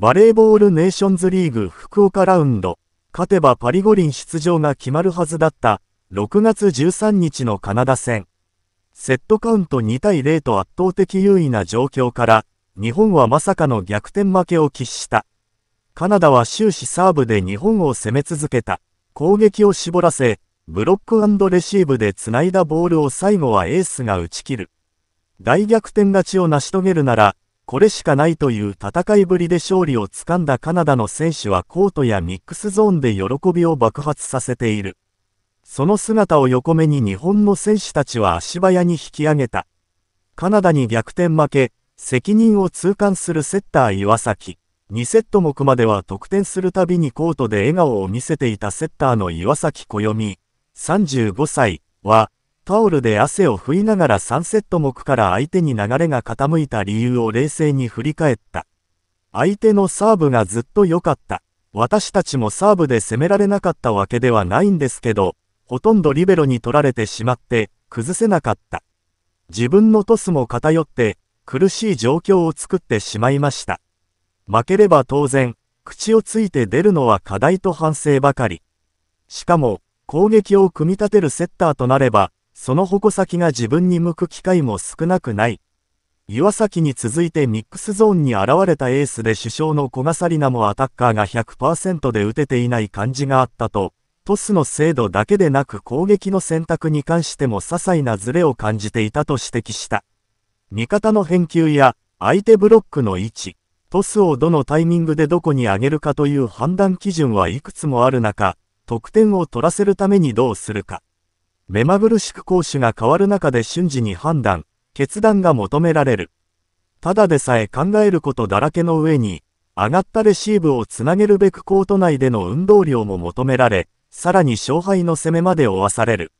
バレーボールネーションズリーグ福岡ラウンド、勝てばパリ五輪出場が決まるはずだった6月13日のカナダ戦。セットカウント2対0と圧倒的優位な状況から、日本はまさかの逆転負けを喫した。カナダは終始サーブで日本を攻め続けた。攻撃を絞らせ、ブロックレシーブで繋いだボールを最後はエースが打ち切る。大逆転勝ちを成し遂げるなら、これしかないという戦いぶりで勝利をつかんだカナダの選手はコートやミックスゾーンで喜びを爆発させている。その姿を横目に日本の選手たちは足早に引き上げた。カナダに逆転負け、責任を痛感するセッター岩崎。2セット目までは得点するたびにコートで笑顔を見せていたセッターの岩崎暦。35歳は、タオルで汗を拭いながら3セット目から相手に流れが傾いた理由を冷静に振り返った。相手のサーブがずっと良かった。私たちもサーブで攻められなかったわけではないんですけど、ほとんどリベロに取られてしまって、崩せなかった。自分のトスも偏って、苦しい状況を作ってしまいました。負ければ当然、口をついて出るのは課題と反省ばかり。しかも、攻撃を組み立てるセッターとなれば、その矛先が自分に向く機会も少なくない。岩崎に続いてミックスゾーンに現れたエースで主将の古賀紗理那もアタッカーが100%で打てていない感じがあったと、トスの精度だけでなく攻撃の選択に関しても些細なズレを感じていたと指摘した。味方の返球や相手ブロックの位置、トスをどのタイミングでどこに上げるかという判断基準はいくつもある中、得点を取らせるためにどうするか。目まぐるしく攻守が変わる中で瞬時に判断、決断が求められる。ただでさえ考えることだらけの上に、上がったレシーブをつなげるべくコート内での運動量も求められ、さらに勝敗の攻めまで追わされる。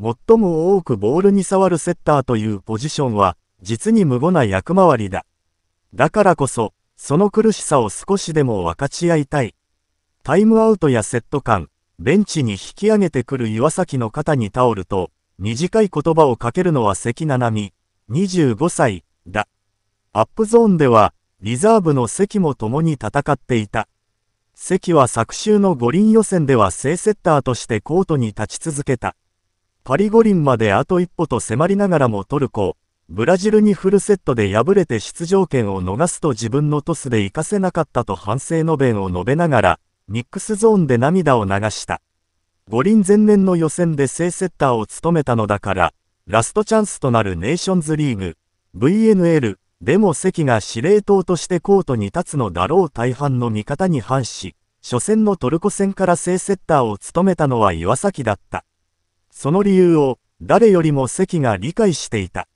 最も多くボールに触るセッターというポジションは、実に無誤な役回りだ。だからこそ、その苦しさを少しでも分かち合いたい。タイムアウトやセット間、ベンチに引き上げてくる岩崎の肩にタオルと、短い言葉をかけるのは関七海、25歳、だ。アップゾーンでは、リザーブの関も共に戦っていた。関は昨週の五輪予選では正セッターとしてコートに立ち続けた。パリ五輪まであと一歩と迫りながらもトルコ、ブラジルにフルセットで敗れて出場権を逃すと自分のトスで活かせなかったと反省の弁を述べながら、ミックスゾーンで涙を流した。五輪前年の予選で正セッターを務めたのだから、ラストチャンスとなるネーションズリーグ、VNL、でも関が司令塔としてコートに立つのだろう大半の味方に反し、初戦のトルコ戦から正セッターを務めたのは岩崎だった。その理由を、誰よりも関が理解していた。